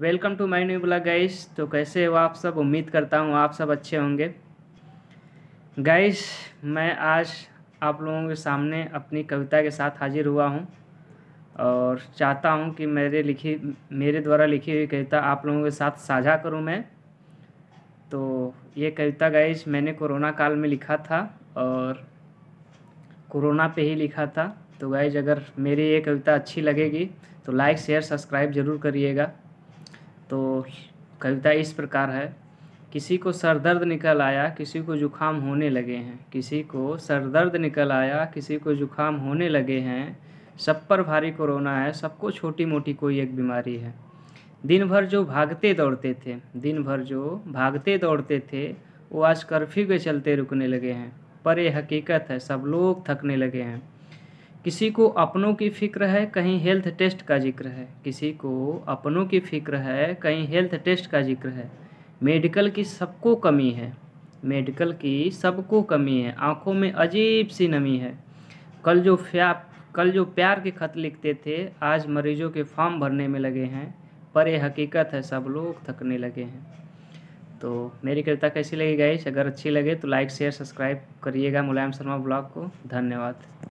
welcome to my new blog guys तो कैसे हो आप सब उम्मीद करता हूँ आप सब अच्छे होंगे गाइस मैं आज आप लोगों के सामने अपनी कविता के साथ हाजिर हुआ हूँ और चाहता हूँ कि मेरे लिखी मेरे द्वारा लिखी हुई कविता आप लोगों के साथ साझा करूँ मैं तो ये कविता गाइस मैंने कोरोना काल में लिखा था और कोरोना पे ही लिखा था तो गाइज अगर मेरी ये कविता अच्छी लगेगी तो लाइक शेयर सब्सक्राइब ज़रूर करिएगा तो कविता इस प्रकार है किसी को सरदर्द निकल आया किसी को जुखाम होने लगे हैं किसी को सरदर्द निकल आया किसी को जुखाम होने लगे हैं सब पर भारी कोरोना है सबको छोटी मोटी कोई एक बीमारी है दिन भर जो भागते दौड़ते थे दिन भर जो भागते दौड़ते थे वो आज कर्फ्यू के चलते रुकने लगे हैं पर ये हकीकत है सब लोग थकने लगे हैं किसी को अपनों की फ़िक्र है कहीं हेल्थ टेस्ट का जिक्र है किसी को अपनों की फ़िक्र है कहीं हेल्थ टेस्ट का जिक्र है मेडिकल की सबको कमी है मेडिकल की सबको कमी है आँखों में अजीब सी नमी है कल जो फ्या कल जो प्यार के खत लिखते थे आज मरीजों के फॉर्म भरने में लगे हैं पर यह हकीकत है सब लोग थकने लगे हैं तो मेरी कविता कैसी लगी गई अगर अच्छी लगे तो लाइक शेयर सब्सक्राइब करिएगा मुलायम शर्मा ब्लॉग को धन्यवाद